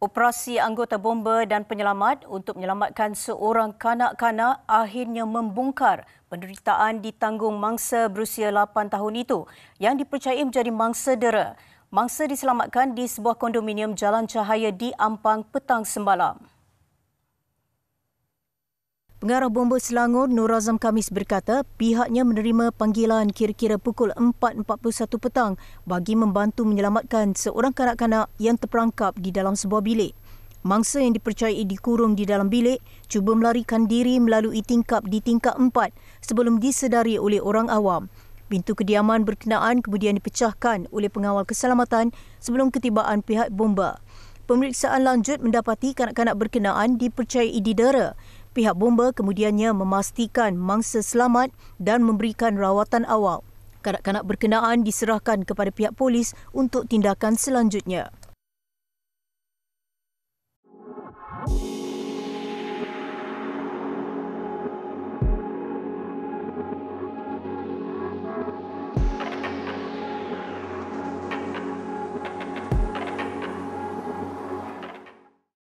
Operasi anggota bomba dan penyelamat untuk menyelamatkan seorang kanak-kanak akhirnya membongkar penderitaan ditanggung mangsa berusia 8 tahun itu yang dipercayai menjadi mangsa dera. Mangsa diselamatkan di sebuah kondominium Jalan Cahaya di Ampang petang semalam. Pengarah Bomba Selangor Nur Azam Kamis berkata pihaknya menerima panggilan kira-kira pukul 4.41 petang bagi membantu menyelamatkan seorang kanak-kanak yang terperangkap di dalam sebuah bilik. Mangsa yang dipercayai dikurung di dalam bilik cuba melarikan diri melalui tingkap di tingkat 4 sebelum disedari oleh orang awam. Pintu kediaman berkenaan kemudian dipecahkan oleh pengawal keselamatan sebelum ketibaan pihak bomba. Pemeriksaan lanjut mendapati kanak-kanak berkenaan dipercayai didera Pihak bomber kemudiannya memastikan mangsa selamat dan memberikan rawatan awal. Kanak-kanak berkenaan diserahkan kepada pihak polis untuk tindakan selanjutnya.